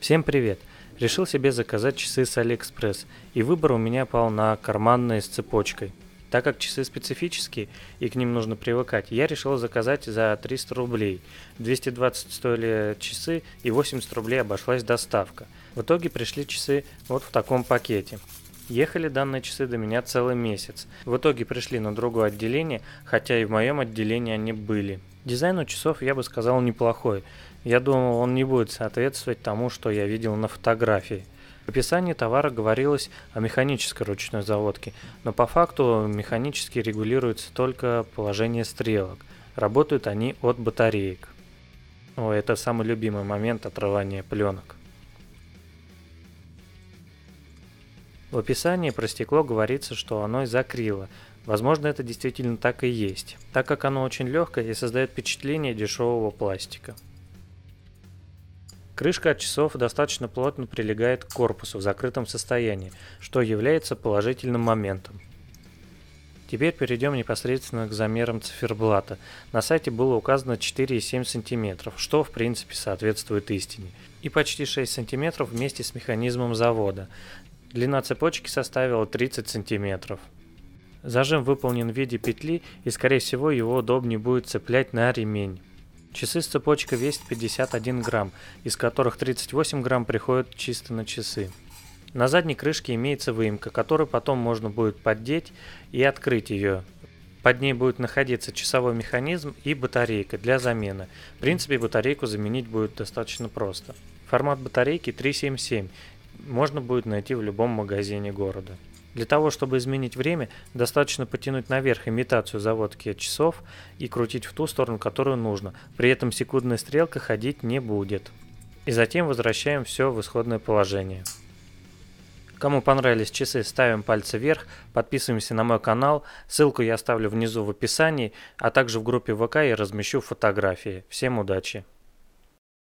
Всем привет! Решил себе заказать часы с Алиэкспресс, и выбор у меня пал на карманные с цепочкой. Так как часы специфические и к ним нужно привыкать, я решил заказать за 300 рублей. 220 стоили часы и 80 рублей обошлась доставка. В итоге пришли часы вот в таком пакете. Ехали данные часы до меня целый месяц. В итоге пришли на другое отделение, хотя и в моем отделении они были. Дизайн у часов, я бы сказал, неплохой. Я думал, он не будет соответствовать тому, что я видел на фотографии. В описании товара говорилось о механической ручной заводке, но по факту механически регулируется только положение стрелок. Работают они от батареек. О, это самый любимый момент отрывания пленок. В описании про стекло говорится, что оно из акрила, Возможно, это действительно так и есть, так как оно очень легкое и создает впечатление дешевого пластика. Крышка от часов достаточно плотно прилегает к корпусу в закрытом состоянии, что является положительным моментом. Теперь перейдем непосредственно к замерам циферблата. На сайте было указано 4,7 см, что в принципе соответствует истине, и почти 6 см вместе с механизмом завода. Длина цепочки составила 30 сантиметров. Зажим выполнен в виде петли и скорее всего его удобнее будет цеплять на ремень. Часы с цепочкой весят 51 грамм, из которых 38 грамм приходят чисто на часы. На задней крышке имеется выемка, которую потом можно будет поддеть и открыть ее. Под ней будет находиться часовой механизм и батарейка для замены. В принципе, батарейку заменить будет достаточно просто. Формат батарейки 377 можно будет найти в любом магазине города. Для того, чтобы изменить время, достаточно потянуть наверх имитацию заводки часов и крутить в ту сторону, которую нужно. При этом секундная стрелка ходить не будет. И затем возвращаем все в исходное положение. Кому понравились часы, ставим пальцы вверх, подписываемся на мой канал, ссылку я оставлю внизу в описании, а также в группе ВК я размещу фотографии. Всем удачи!